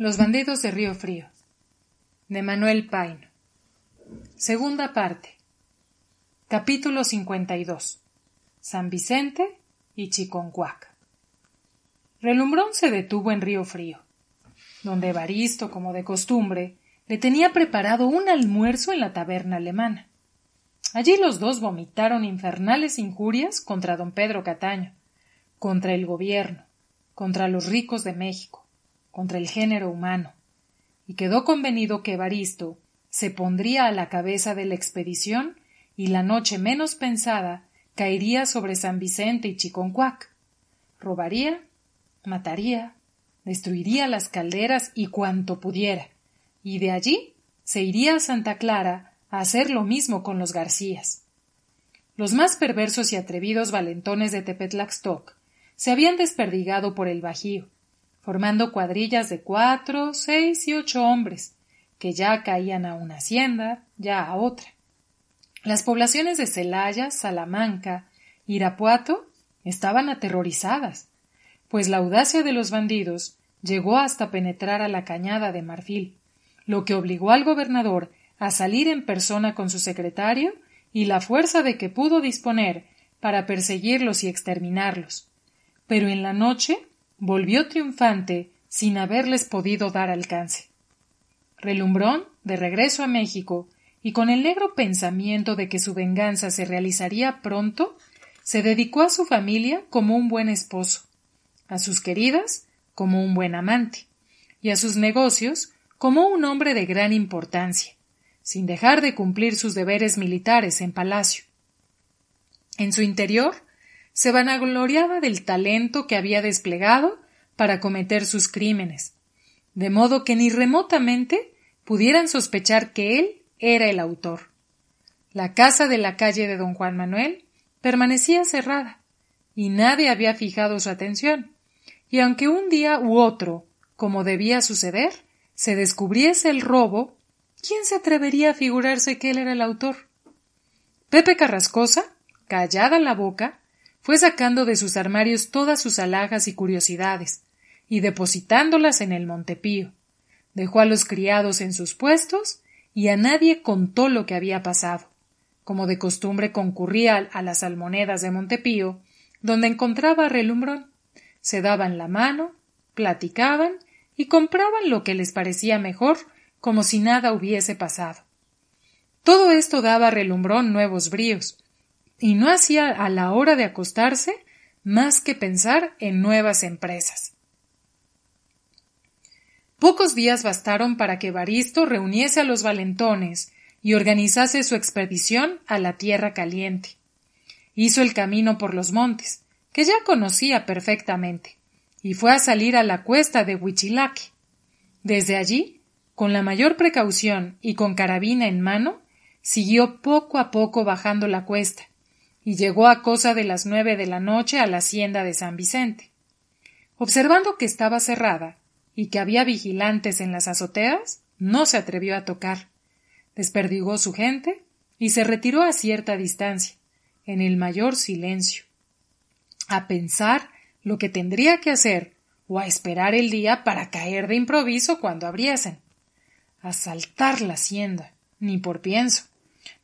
Los bandidos de Río Frío de Manuel Paino. Segunda parte. Capítulo 52. San Vicente y Chiconcuac. Relumbrón se detuvo en Río Frío, donde Evaristo, como de costumbre, le tenía preparado un almuerzo en la taberna alemana. Allí los dos vomitaron infernales injurias contra don Pedro Cataño, contra el gobierno, contra los ricos de México contra el género humano, y quedó convenido que Evaristo se pondría a la cabeza de la expedición y la noche menos pensada caería sobre San Vicente y Chiconcuac. Robaría, mataría, destruiría las calderas y cuanto pudiera, y de allí se iría a Santa Clara a hacer lo mismo con los Garcías. Los más perversos y atrevidos valentones de Tepetlaxtoc se habían desperdigado por el Bajío, formando cuadrillas de cuatro, seis y ocho hombres, que ya caían a una hacienda, ya a otra. Las poblaciones de Celaya, Salamanca, Irapuato estaban aterrorizadas, pues la audacia de los bandidos llegó hasta penetrar a la cañada de Marfil, lo que obligó al gobernador a salir en persona con su secretario y la fuerza de que pudo disponer para perseguirlos y exterminarlos. Pero en la noche volvió triunfante sin haberles podido dar alcance. Relumbrón, de regreso a México, y con el negro pensamiento de que su venganza se realizaría pronto, se dedicó a su familia como un buen esposo, a sus queridas como un buen amante, y a sus negocios como un hombre de gran importancia, sin dejar de cumplir sus deberes militares en palacio. En su interior se vanagloriaba del talento que había desplegado para cometer sus crímenes, de modo que ni remotamente pudieran sospechar que él era el autor. La casa de la calle de don Juan Manuel permanecía cerrada, y nadie había fijado su atención, y aunque un día u otro, como debía suceder, se descubriese el robo, ¿quién se atrevería a figurarse que él era el autor? Pepe Carrascosa, callada la boca, fue sacando de sus armarios todas sus alhajas y curiosidades, y depositándolas en el Montepío. Dejó a los criados en sus puestos y a nadie contó lo que había pasado. Como de costumbre concurría a las almonedas de Montepío, donde encontraba a relumbrón. Se daban la mano, platicaban y compraban lo que les parecía mejor, como si nada hubiese pasado. Todo esto daba a relumbrón nuevos bríos, y no hacía a la hora de acostarse más que pensar en nuevas empresas. Pocos días bastaron para que Baristo reuniese a los valentones y organizase su expedición a la Tierra Caliente. Hizo el camino por los montes, que ya conocía perfectamente, y fue a salir a la cuesta de Huichilaque. Desde allí, con la mayor precaución y con carabina en mano, siguió poco a poco bajando la cuesta, y llegó a cosa de las nueve de la noche a la hacienda de San Vicente. Observando que estaba cerrada y que había vigilantes en las azoteas, no se atrevió a tocar. Desperdigó su gente y se retiró a cierta distancia, en el mayor silencio, a pensar lo que tendría que hacer o a esperar el día para caer de improviso cuando abriesen. Asaltar la hacienda, ni por pienso.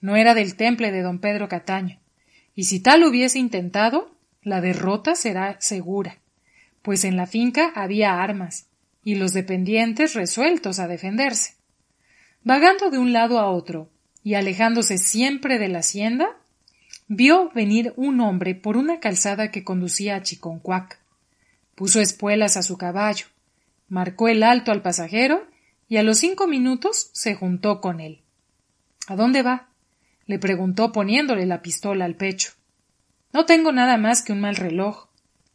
No era del temple de don Pedro Cataño y si tal hubiese intentado, la derrota será segura, pues en la finca había armas, y los dependientes resueltos a defenderse. Vagando de un lado a otro, y alejándose siempre de la hacienda, vio venir un hombre por una calzada que conducía a Chiconcuac. Puso espuelas a su caballo, marcó el alto al pasajero y a los cinco minutos se juntó con él. ¿A dónde va? le preguntó poniéndole la pistola al pecho. No tengo nada más que un mal reloj,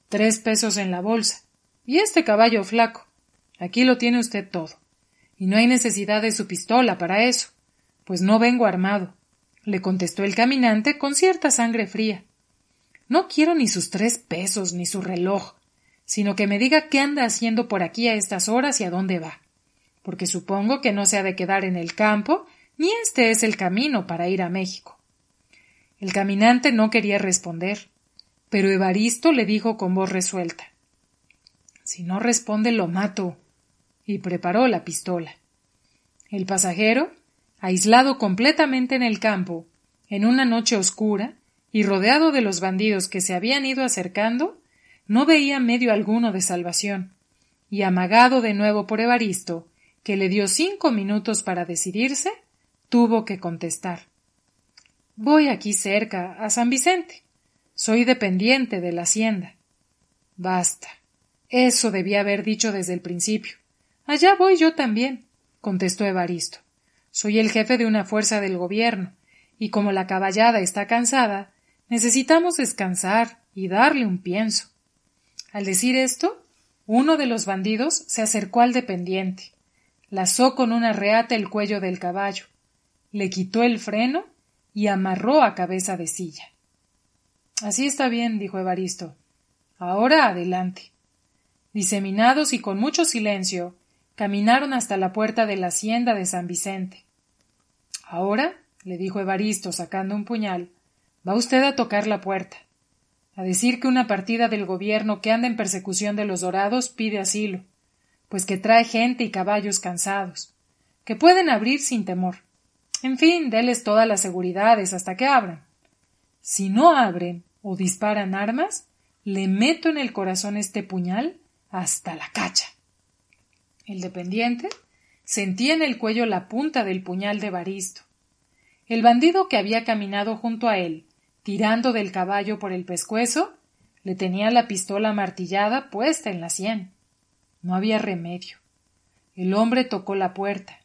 tres pesos en la bolsa, y este caballo flaco. Aquí lo tiene usted todo. Y no hay necesidad de su pistola para eso, pues no vengo armado, le contestó el caminante con cierta sangre fría. No quiero ni sus tres pesos ni su reloj, sino que me diga qué anda haciendo por aquí a estas horas y a dónde va, porque supongo que no se ha de quedar en el campo ni este es el camino para ir a México. El caminante no quería responder, pero Evaristo le dijo con voz resuelta Si no responde lo mato y preparó la pistola. El pasajero, aislado completamente en el campo, en una noche oscura, y rodeado de los bandidos que se habían ido acercando, no veía medio alguno de salvación, y amagado de nuevo por Evaristo, que le dio cinco minutos para decidirse, tuvo que contestar Voy aquí cerca, a San Vicente. Soy dependiente de la hacienda. Basta. Eso debía haber dicho desde el principio. Allá voy yo también, contestó Evaristo. Soy el jefe de una fuerza del gobierno, y como la caballada está cansada, necesitamos descansar y darle un pienso. Al decir esto, uno de los bandidos se acercó al dependiente, lazó con una reata el cuello del caballo, le quitó el freno y amarró a cabeza de silla. Así está bien, dijo Evaristo. Ahora adelante. Diseminados y con mucho silencio, caminaron hasta la puerta de la hacienda de San Vicente. Ahora, le dijo Evaristo sacando un puñal, va usted a tocar la puerta, a decir que una partida del gobierno que anda en persecución de los dorados pide asilo, pues que trae gente y caballos cansados, que pueden abrir sin temor en fin, déles todas las seguridades hasta que abran. Si no abren o disparan armas, le meto en el corazón este puñal hasta la cacha. El dependiente sentía en el cuello la punta del puñal de Baristo. El bandido que había caminado junto a él, tirando del caballo por el pescuezo, le tenía la pistola amartillada puesta en la sien. No había remedio. El hombre tocó la puerta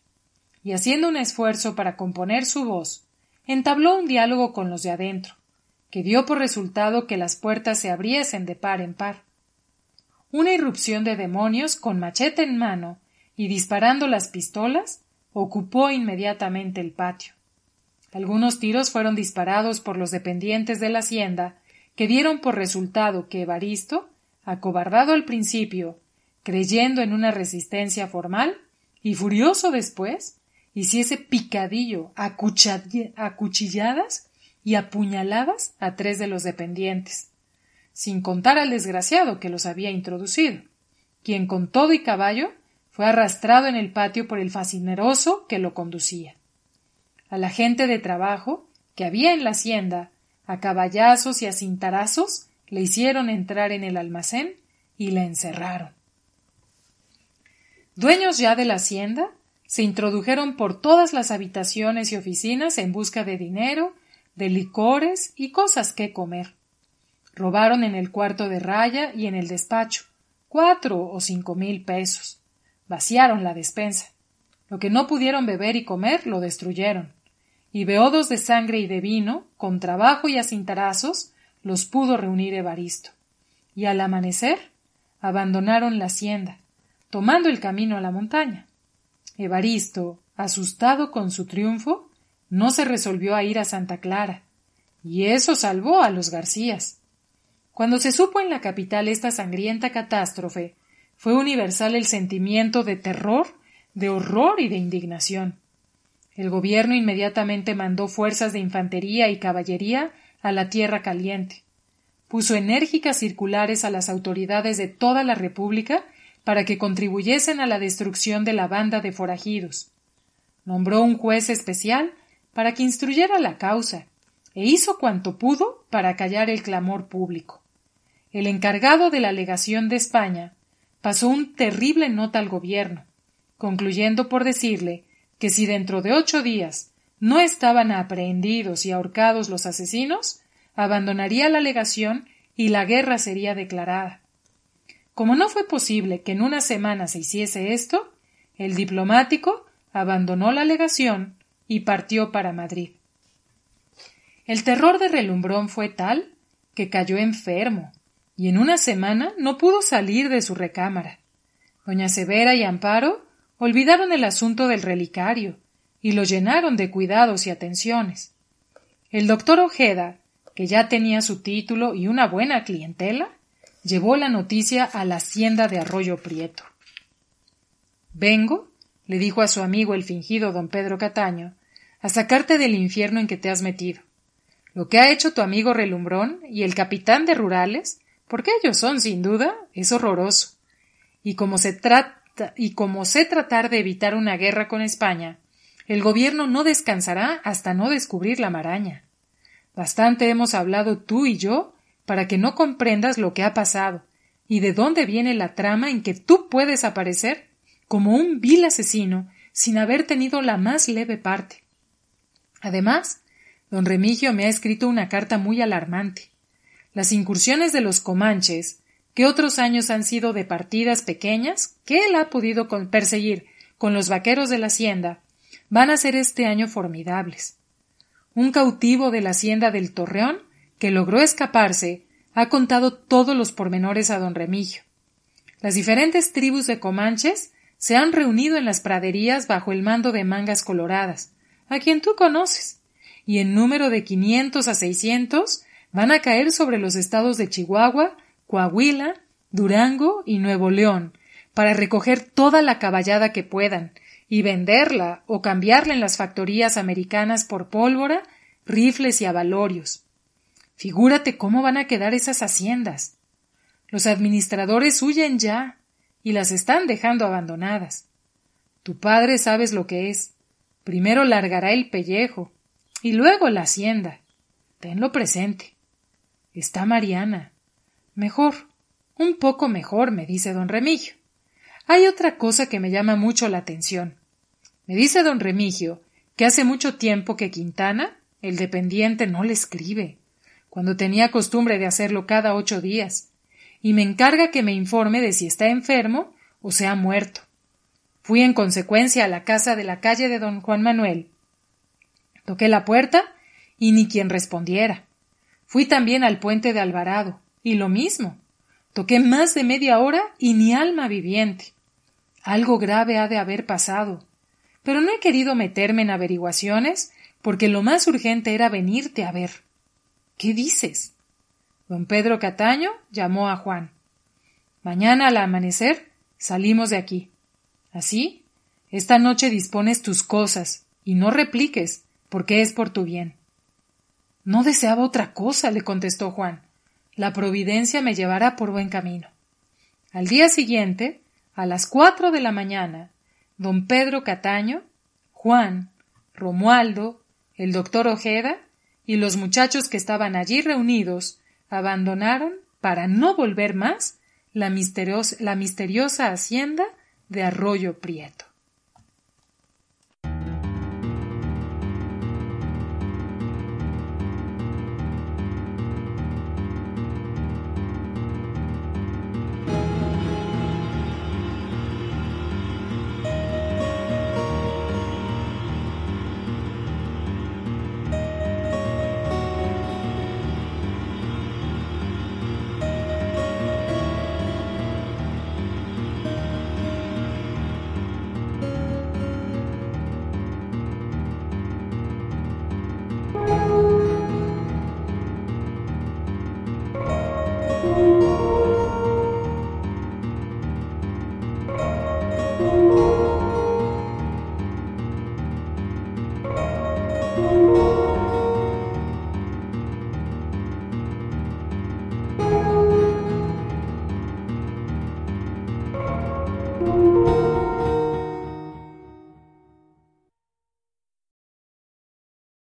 y haciendo un esfuerzo para componer su voz, entabló un diálogo con los de adentro, que dio por resultado que las puertas se abriesen de par en par. Una irrupción de demonios con machete en mano y disparando las pistolas ocupó inmediatamente el patio. Algunos tiros fueron disparados por los dependientes de la hacienda, que dieron por resultado que Evaristo, acobardado al principio, creyendo en una resistencia formal, y furioso después, hiciese picadillo a, cuchilladas y a puñaladas a tres de los dependientes, sin contar al desgraciado que los había introducido, quien con todo y caballo fue arrastrado en el patio por el fascineroso que lo conducía. A la gente de trabajo que había en la hacienda, a caballazos y a cintarazos, le hicieron entrar en el almacén y la encerraron. Dueños ya de la hacienda, se introdujeron por todas las habitaciones y oficinas en busca de dinero, de licores y cosas que comer. Robaron en el cuarto de raya y en el despacho cuatro o cinco mil pesos. Vaciaron la despensa. Lo que no pudieron beber y comer lo destruyeron. Y beodos de sangre y de vino, con trabajo y a los pudo reunir Evaristo. Y al amanecer, abandonaron la hacienda, tomando el camino a la montaña. Evaristo, asustado con su triunfo, no se resolvió a ir a Santa Clara, y eso salvó a los Garcías. Cuando se supo en la capital esta sangrienta catástrofe, fue universal el sentimiento de terror, de horror y de indignación. El gobierno inmediatamente mandó fuerzas de infantería y caballería a la Tierra Caliente. Puso enérgicas circulares a las autoridades de toda la República para que contribuyesen a la destrucción de la banda de forajidos. Nombró un juez especial para que instruyera la causa, e hizo cuanto pudo para callar el clamor público. El encargado de la legación de España pasó un terrible nota al gobierno, concluyendo por decirle que si dentro de ocho días no estaban aprehendidos y ahorcados los asesinos, abandonaría la legación y la guerra sería declarada. Como no fue posible que en una semana se hiciese esto, el diplomático abandonó la legación y partió para Madrid. El terror de Relumbrón fue tal que cayó enfermo y en una semana no pudo salir de su recámara. Doña Severa y Amparo olvidaron el asunto del relicario y lo llenaron de cuidados y atenciones. El doctor Ojeda, que ya tenía su título y una buena clientela, llevó la noticia a la hacienda de Arroyo Prieto. Vengo, le dijo a su amigo el fingido don Pedro Cataño, a sacarte del infierno en que te has metido. Lo que ha hecho tu amigo Relumbrón y el capitán de rurales, porque ellos son sin duda, es horroroso. Y como se trata y como sé tratar de evitar una guerra con España, el gobierno no descansará hasta no descubrir la maraña. Bastante hemos hablado tú y yo para que no comprendas lo que ha pasado y de dónde viene la trama en que tú puedes aparecer como un vil asesino sin haber tenido la más leve parte. Además, don Remigio me ha escrito una carta muy alarmante. Las incursiones de los comanches, que otros años han sido de partidas pequeñas que él ha podido perseguir con los vaqueros de la hacienda, van a ser este año formidables. Un cautivo de la hacienda del Torreón que logró escaparse, ha contado todos los pormenores a don Remigio. Las diferentes tribus de Comanches se han reunido en las praderías bajo el mando de Mangas Coloradas, a quien tú conoces, y en número de 500 a 600 van a caer sobre los estados de Chihuahua, Coahuila, Durango y Nuevo León, para recoger toda la caballada que puedan y venderla o cambiarla en las factorías americanas por pólvora, rifles y abalorios. Figúrate cómo van a quedar esas haciendas. Los administradores huyen ya y las están dejando abandonadas. Tu padre sabes lo que es. Primero largará el pellejo y luego la hacienda. Tenlo presente. Está Mariana. Mejor, un poco mejor, me dice don Remigio. Hay otra cosa que me llama mucho la atención. Me dice don Remigio que hace mucho tiempo que Quintana, el dependiente, no le escribe cuando tenía costumbre de hacerlo cada ocho días, y me encarga que me informe de si está enfermo o se ha muerto. Fui en consecuencia a la casa de la calle de don Juan Manuel. Toqué la puerta y ni quien respondiera. Fui también al puente de Alvarado, y lo mismo. Toqué más de media hora y ni alma viviente. Algo grave ha de haber pasado. Pero no he querido meterme en averiguaciones, porque lo más urgente era venirte a ver. ¿Qué dices? Don Pedro Cataño llamó a Juan. Mañana al amanecer salimos de aquí. Así, esta noche dispones tus cosas y no repliques, porque es por tu bien. No deseaba otra cosa, le contestó Juan. La providencia me llevará por buen camino. Al día siguiente, a las cuatro de la mañana, don Pedro Cataño, Juan, Romualdo, el doctor Ojeda y los muchachos que estaban allí reunidos abandonaron, para no volver más, la, misteriosa, hacienda de Arroyo Prieto.